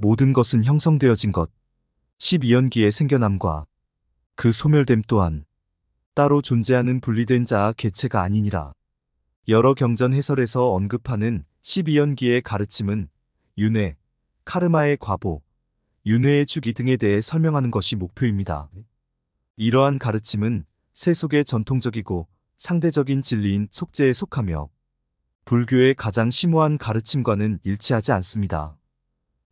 모든 것은 형성되어진 것, 12연기의 생겨남과 그 소멸됨 또한 따로 존재하는 분리된 자아 개체가 아니니라. 여러 경전 해설에서 언급하는 12연기의 가르침은 윤회, 카르마의 과보, 윤회의 주기 등에 대해 설명하는 것이 목표입니다. 이러한 가르침은 세속의 전통적이고 상대적인 진리인 속죄에 속하며 불교의 가장 심오한 가르침과는 일치하지 않습니다.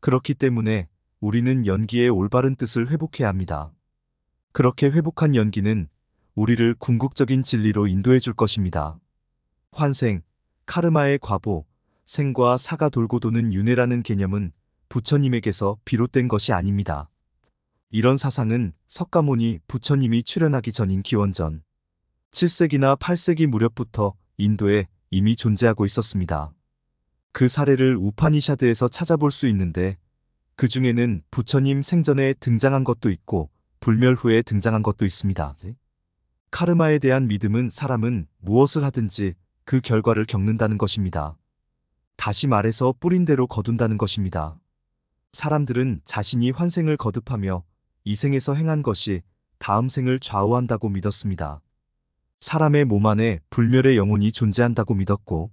그렇기 때문에 우리는 연기의 올바른 뜻을 회복해야 합니다. 그렇게 회복한 연기는 우리를 궁극적인 진리로 인도해 줄 것입니다. 환생, 카르마의 과보, 생과 사가 돌고 도는 윤회라는 개념은 부처님에게서 비롯된 것이 아닙니다. 이런 사상은 석가모니 부처님이 출현하기 전인 기원전 7세기나 8세기 무렵부터 인도에 이미 존재하고 있었습니다. 그 사례를 우파니샤드에서 찾아볼 수 있는데 그 중에는 부처님 생전에 등장한 것도 있고 불멸 후에 등장한 것도 있습니다. 카르마에 대한 믿음은 사람은 무엇을 하든지 그 결과를 겪는다는 것입니다. 다시 말해서 뿌린대로 거둔다는 것입니다. 사람들은 자신이 환생을 거듭하며 이 생에서 행한 것이 다음 생을 좌우한다고 믿었습니다. 사람의 몸 안에 불멸의 영혼이 존재한다고 믿었고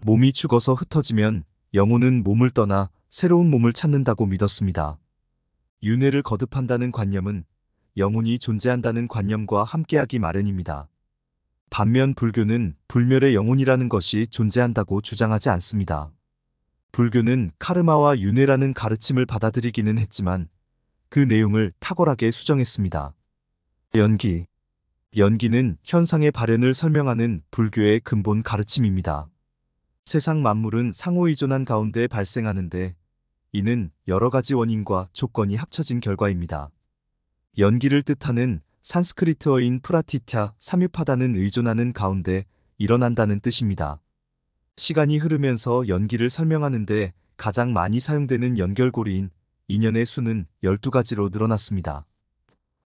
몸이 죽어서 흩어지면 영혼은 몸을 떠나 새로운 몸을 찾는다고 믿었습니다. 윤회를 거듭한다는 관념은 영혼이 존재한다는 관념과 함께하기 마련입니다. 반면 불교는 불멸의 영혼이라는 것이 존재한다고 주장하지 않습니다. 불교는 카르마와 윤회라는 가르침을 받아들이기는 했지만 그 내용을 탁월하게 수정했습니다. 연기 연기는 현상의 발현을 설명하는 불교의 근본 가르침입니다. 세상 만물은 상호 의존한 가운데 발생하는데 이는 여러 가지 원인과 조건이 합쳐진 결과입니다. 연기를 뜻하는 산스크리트어인 프라티타 삼유파다는 의존하는 가운데 일어난다는 뜻입니다. 시간이 흐르면서 연기를 설명하는데 가장 많이 사용되는 연결고리인 인연의 수는 12가지로 늘어났습니다.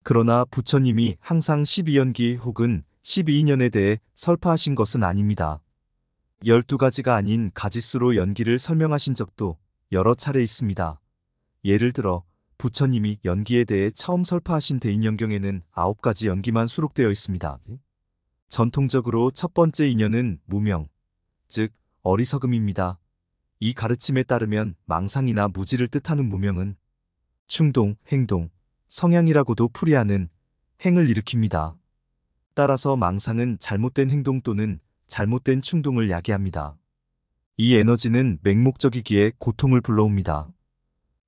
그러나 부처님이 항상 12연기 혹은 12인연에 대해 설파하신 것은 아닙니다. 12가지가 아닌 가지수로 연기를 설명하신 적도 여러 차례 있습니다. 예를 들어 부처님이 연기에 대해 처음 설파하신 대인연경에는 9가지 연기만 수록되어 있습니다. 네. 전통적으로 첫 번째 인연은 무명, 즉 어리석음입니다. 이 가르침에 따르면 망상이나 무지를 뜻하는 무명은 충동, 행동, 성향이라고도 풀이하는 행을 일으킵니다. 따라서 망상은 잘못된 행동 또는 잘못된 충동을 야기합니다. 이 에너지는 맹목적이기에 고통을 불러옵니다.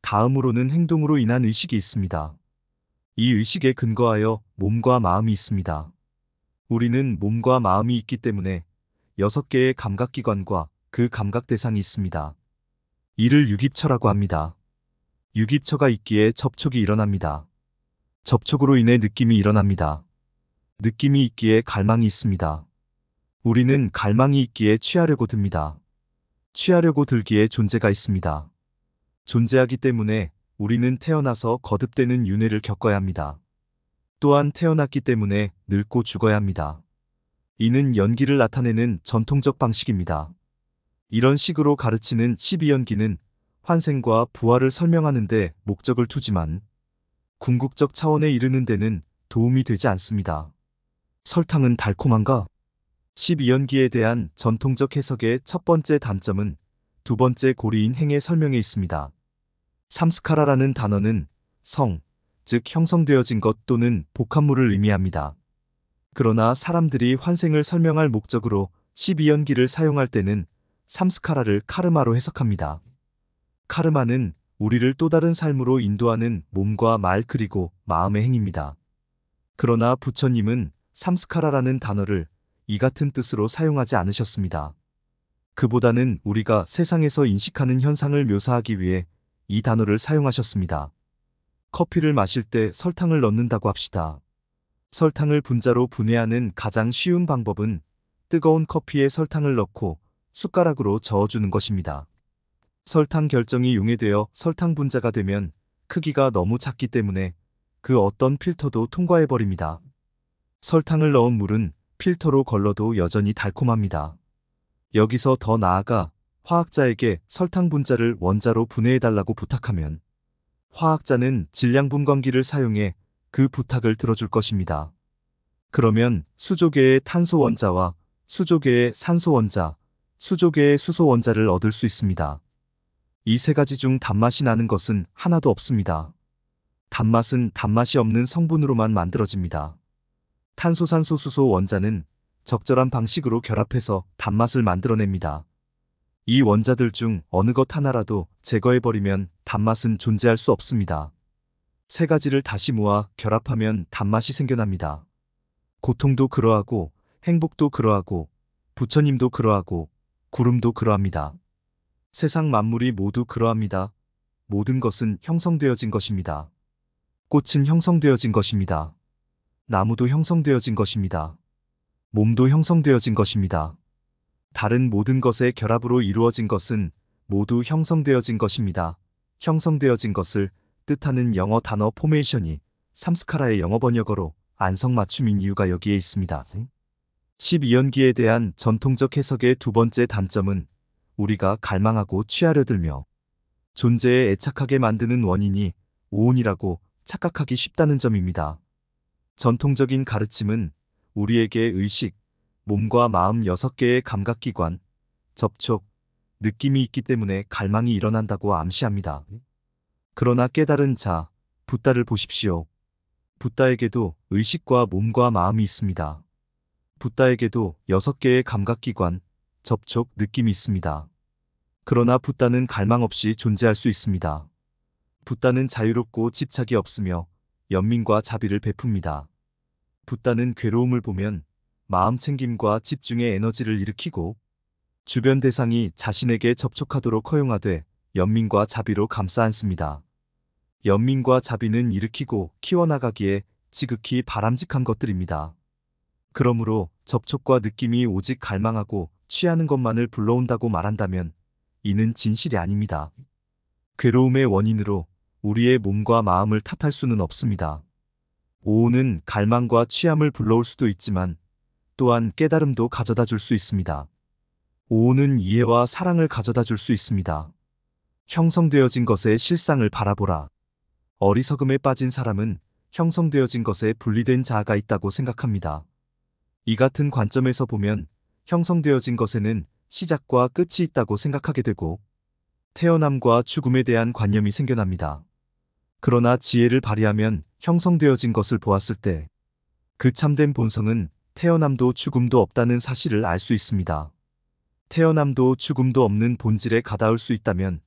다음으로는 행동으로 인한 의식이 있습니다. 이 의식에 근거하여 몸과 마음이 있습니다. 우리는 몸과 마음이 있기 때문에 여섯 개의 감각기관과 그 감각 대상이 있습니다. 이를 유기처라고 합니다. 유기처가 있기에 접촉이 일어납니다. 접촉으로 인해 느낌이 일어납니다. 느낌이 있기에 갈망이 있습니다. 우리는 갈망이 있기에 취하려고 듭니다. 취하려고 들기에 존재가 있습니다. 존재하기 때문에 우리는 태어나서 거듭되는 윤회를 겪어야 합니다. 또한 태어났기 때문에 늙고 죽어야 합니다. 이는 연기를 나타내는 전통적 방식입니다. 이런 식으로 가르치는 12연기는 환생과 부활을 설명하는데 목적을 두지만 궁극적 차원에 이르는 데는 도움이 되지 않습니다. 설탕은 달콤한가? 12연기에 대한 전통적 해석의 첫 번째 단점은 두 번째 고리인 행의 설명에 있습니다. 삼스카라라는 단어는 성, 즉 형성되어진 것 또는 복합물을 의미합니다. 그러나 사람들이 환생을 설명할 목적으로 12연기를 사용할 때는 삼스카라를 카르마로 해석합니다. 카르마는 우리를 또 다른 삶으로 인도하는 몸과 말 그리고 마음의 행입니다. 그러나 부처님은 삼스카라라는 단어를 이 같은 뜻으로 사용하지 않으셨습니다. 그보다는 우리가 세상에서 인식하는 현상을 묘사하기 위해 이 단어를 사용하셨습니다. 커피를 마실 때 설탕을 넣는다고 합시다. 설탕을 분자로 분해하는 가장 쉬운 방법은 뜨거운 커피에 설탕을 넣고 숟가락으로 저어주는 것입니다. 설탕 결정이 용해되어 설탕 분자가 되면 크기가 너무 작기 때문에 그 어떤 필터도 통과해버립니다. 설탕을 넣은 물은 필터로 걸러도 여전히 달콤합니다. 여기서 더 나아가 화학자에게 설탕 분자를 원자로 분해해달라고 부탁하면 화학자는 질량 분광기를 사용해 그 부탁을 들어줄 것입니다. 그러면 수조계의 탄소 원자와 수조계의 산소 원자, 수조계의 수소 원자를 얻을 수 있습니다. 이 세 가지 중 단맛이 나는 것은 하나도 없습니다. 단맛은 단맛이 없는 성분으로만 만들어집니다. 탄소산소 수소 원자는 적절한 방식으로 결합해서 단맛을 만들어냅니다. 이 원자들 중 어느 것 하나라도 제거해버리면 단맛은 존재할 수 없습니다. 세 가지를 다시 모아 결합하면 단맛이 생겨납니다. 고통도 그러하고 행복도 그러하고 부처님도 그러하고 구름도 그러합니다. 세상 만물이 모두 그러합니다. 모든 것은 형성되어진 것입니다. 꽃은 형성되어진 것입니다. 나무도 형성되어진 것입니다. 몸도 형성되어진 것입니다. 다른 모든 것의 결합으로 이루어진 것은 모두 형성되어진 것입니다. 형성되어진 것을 뜻하는 영어 단어 포메이션이 삼스카라의 영어 번역어로 안성맞춤인 이유가 여기에 있습니다. 12연기에 대한 전통적 해석의 두 번째 단점은 우리가 갈망하고 취하려 들며 존재에 애착하게 만드는 원인이 오온이라고 착각하기 쉽다는 점입니다. 전통적인 가르침은 우리에게 의식, 몸과 마음 6개의 감각기관, 접촉, 느낌이 있기 때문에 갈망이 일어난다고 암시합니다. 그러나 깨달은 자, 붓다를 보십시오. 붓다에게도 의식과 몸과 마음이 있습니다. 붓다에게도 6개의 감각기관, 접촉, 느낌이 있습니다. 그러나 붓다는 갈망 없이 존재할 수 있습니다. 붓다는 자유롭고 집착이 없으며 연민과 자비를 베풉니다. 붓다는 괴로움을 보면 마음 챙김과 집중의 에너지를 일으키고 주변 대상이 자신에게 접촉하도록 허용하되 연민과 자비로 감싸 안습니다. 연민과 자비는 일으키고 키워나가기에 지극히 바람직한 것들입니다. 그러므로 접촉과 느낌이 오직 갈망하고 취하는 것만을 불러온다고 말한다면 이는 진실이 아닙니다. 괴로움의 원인으로 우리의 몸과 마음을 탓할 수는 없습니다. 오온는 갈망과 취함을 불러올 수도 있지만 또한 깨달음도 가져다 줄 수 있습니다. 오온는 이해와 사랑을 가져다 줄 수 있습니다. 형성되어진 것의 실상을 바라보라. 어리석음에 빠진 사람은 형성되어진 것에 분리된 자아가 있다고 생각합니다. 이 같은 관점에서 보면 형성되어진 것에는 시작과 끝이 있다고 생각하게 되고 태어남과 죽음에 대한 관념이 생겨납니다. 그러나 지혜를 발휘하면 형성되어진 것을 보았을 때 그 참된 본성은 태어남도 죽음도 없다는 사실을 알 수 있습니다. 태어남도 죽음도 없는 본질에 가다울 수 있다면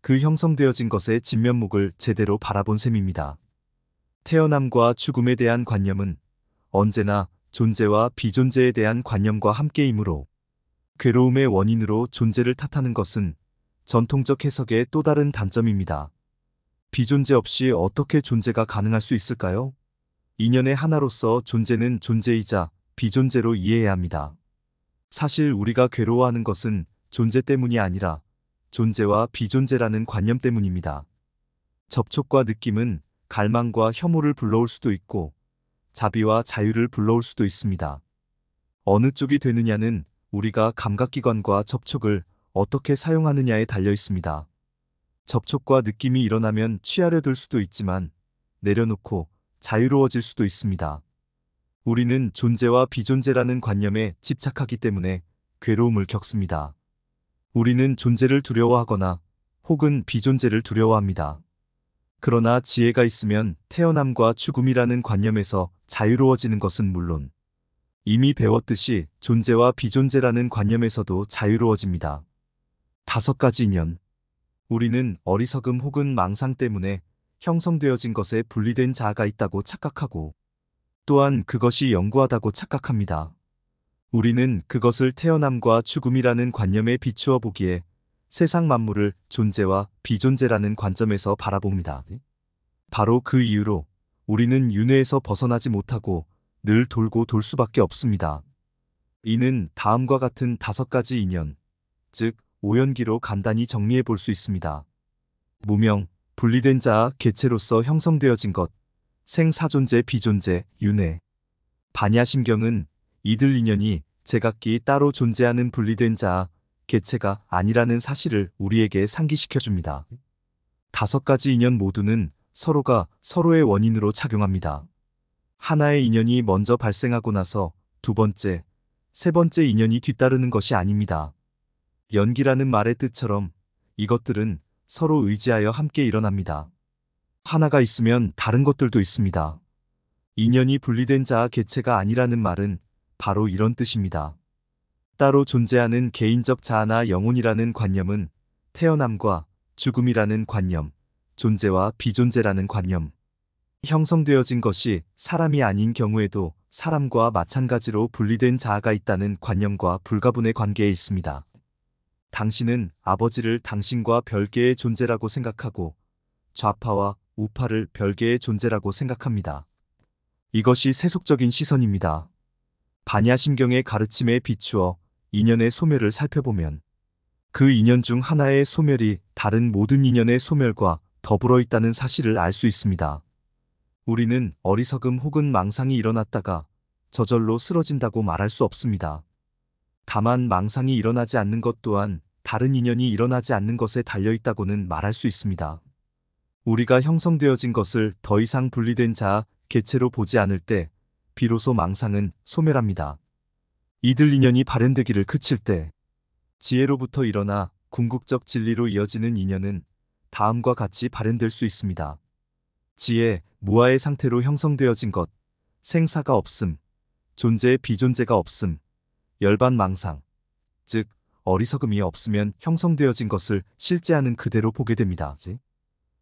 그 형성되어진 것의 진면목을 제대로 바라본 셈입니다. 태어남과 죽음에 대한 관념은 언제나 존재와 비존재에 대한 관념과 함께이므로 괴로움의 원인으로 존재를 탓하는 것은 전통적 해석의 또 다른 단점입니다. 비존재 없이 어떻게 존재가 가능할 수 있을까요? 인연의 하나로서 존재는 존재이자 비존재로 이해해야 합니다. 사실 우리가 괴로워하는 것은 존재 때문이 아니라 존재와 비존재라는 관념 때문입니다. 접촉과 느낌은 갈망과 혐오를 불러올 수도 있고 자비와 자유를 불러올 수도 있습니다. 어느 쪽이 되느냐는 우리가 감각기관과 접촉을 어떻게 사용하느냐에 달려 있습니다. 접촉과 느낌이 일어나면 취하려 들 수도 있지만 내려놓고 자유로워질 수도 있습니다. 우리는 존재와 비존재라는 관념에 집착하기 때문에 괴로움을 겪습니다. 우리는 존재를 두려워하거나 혹은 비존재를 두려워합니다. 그러나 지혜가 있으면 태어남과 죽음이라는 관념에서 자유로워지는 것은 물론 이미 배웠듯이 존재와 비존재라는 관념에서도 자유로워집니다. 다섯 가지 인연 우리는 어리석음 혹은 망상 때문에 형성되어진 것에 분리된 자아가 있다고 착각하고 또한 그것이 영구하다고 착각합니다. 우리는 그것을 태어남과 죽음이라는 관념에 비추어 보기에 세상 만물을 존재와 비존재라는 관점에서 바라봅니다. 바로 그 이유로 우리는 윤회에서 벗어나지 못하고 늘 돌고 돌 수밖에 없습니다. 이는 다음과 같은 다섯 가지 인연, 즉 오연기로 간단히 정리해 볼 수 있습니다. 무명, 분리된 자 개체로서 형성되어진 것, 생사존재 비존재, 윤회. 반야심경은 이들 인연이 제각기 따로 존재하는 분리된 자 개체가 아니라는 사실을 우리에게 상기시켜줍니다. 다섯 가지 인연 모두는 서로가 서로의 원인으로 작용합니다. 하나의 인연이 먼저 발생하고 나서 두 번째, 세 번째 인연이 뒤따르는 것이 아닙니다. 연기라는 말의 뜻처럼 이것들은 서로 의지하여 함께 일어납니다. 하나가 있으면 다른 것들도 있습니다. 인연이 분리된 자아 개체가 아니라는 말은 바로 이런 뜻입니다. 따로 존재하는 개인적 자아나 영혼이라는 관념은 태어남과 죽음이라는 관념, 존재와 비존재라는 관념, 형성되어진 것이 사람이 아닌 경우에도 사람과 마찬가지로 분리된 자아가 있다는 관념과 불가분의 관계에 있습니다. 당신은 아버지를 당신과 별개의 존재라고 생각하고 좌파와 우파를 별개의 존재라고 생각합니다. 이것이 세속적인 시선입니다. 반야심경의 가르침에 비추어 인연의 소멸을 살펴보면 그 인연 중 하나의 소멸이 다른 모든 인연의 소멸과 더불어 있다는 사실을 알 수 있습니다. 우리는 어리석음 혹은 망상이 일어났다가 저절로 쓰러진다고 말할 수 없습니다. 다만 망상이 일어나지 않는 것 또한 다른 인연이 일어나지 않는 것에 달려있다고는 말할 수 있습니다. 우리가 형성되어진 것을 더 이상 분리된 자 개체로 보지 않을 때 비로소 망상은 소멸합니다. 이들 인연이 발현되기를 그칠 때 지혜로부터 일어나 궁극적 진리로 이어지는 인연은 다음과 같이 발현될 수 있습니다. 지혜, 무아의 상태로 형성되어진 것, 생사가 없음, 존재의 비존재가 없음, 열반망상, 즉 어리석음이 없으면 형성되어진 것을 실제하는 그대로 보게 됩니다.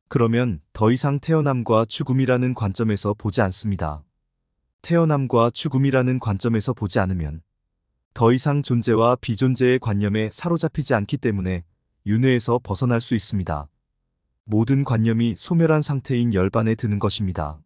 그러면 더 이상 태어남과 죽음이라는 관점에서 보지 않습니다. 태어남과 죽음이라는 관점에서 보지 않으면 더 이상 존재와 비존재의 관념에 사로잡히지 않기 때문에 윤회에서 벗어날 수 있습니다. 모든 관념이 소멸한 상태인 열반에 드는 것입니다.